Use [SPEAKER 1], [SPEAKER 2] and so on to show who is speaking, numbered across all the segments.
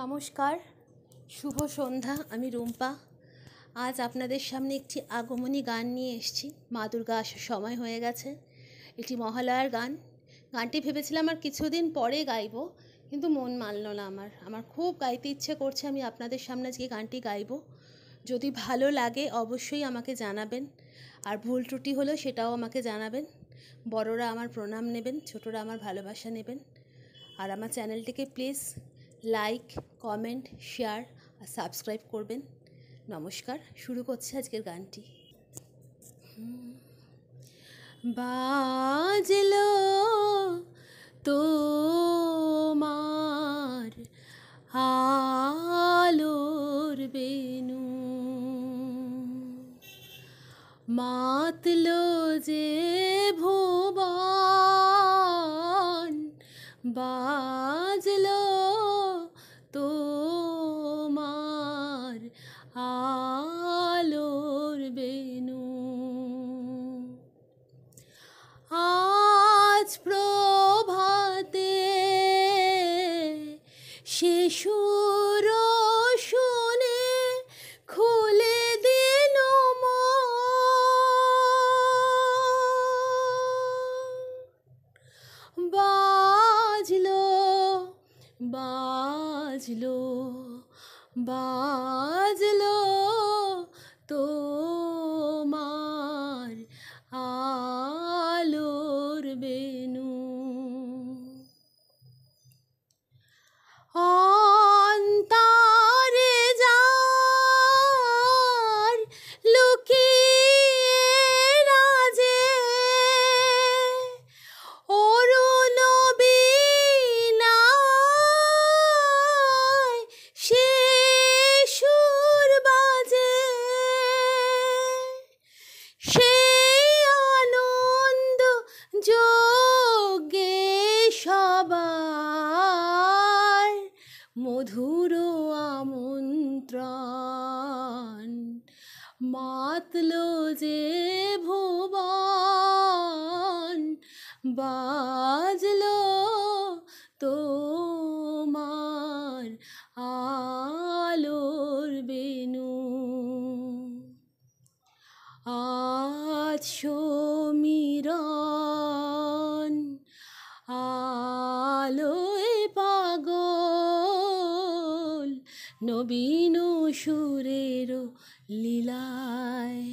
[SPEAKER 1] নমস্কার শুভ সন্ধ্যা আমি রুম্পা আজ আপনাদের সামনে একটি আগমনী গান নিয়ে এসেছি মা দুর্গা আসার সময় হয়ে গেছে একটি মহালয়ার গান গানটি ভেবেছিলাম আর কিছুদিন পরে গাইব কিন্তু মন মানল না আমার আমার খুব গাইতে ইচ্ছে করছে আমি আপনাদের সামনে আজকে গানটি গাইব যদি ভালো লাগে অবশ্যই আমাকে জানাবেন আর ভুল ত্রুটি হলো সেটাও আমাকে জানাবেন বড়রা আমার প্রণাম নেবেন ছোটরা আমার ভালোবাসা নেবেন আর আমার চ্যানেলটিকে প্লিজ লাইক কমেন্ট শেয়ার আর সাবস্ক্রাইব করবেন নমস্কার শুরু করছে আজকের গানটি
[SPEAKER 2] তো মার আলোর বেনু মাতলো যে ভুবন বাজলো সে সুর শুনে খুলে দিন বাজলো বাজলো বাজলো যোগে সবার মধুর আমন্ত্রণ মাতল যে ভুবন বাজল তোমার আলোর বেনু আজ আলোয় পাগল নবীন সুরেরও লীলায়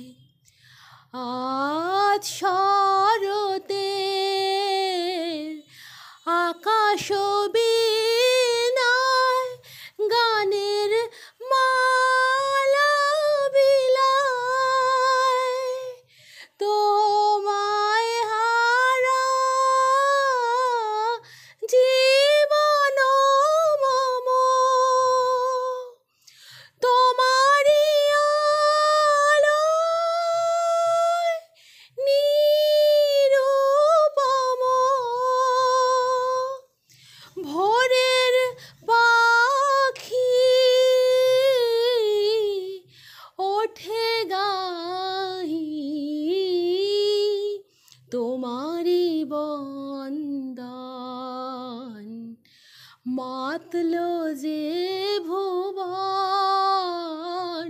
[SPEAKER 2] আজ সব নারী বন্দন মাতল যে ভুবন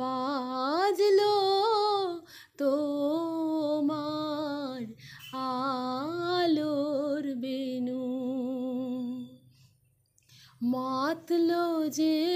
[SPEAKER 2] বাজল তোমার আলোর বেনু মাতল যে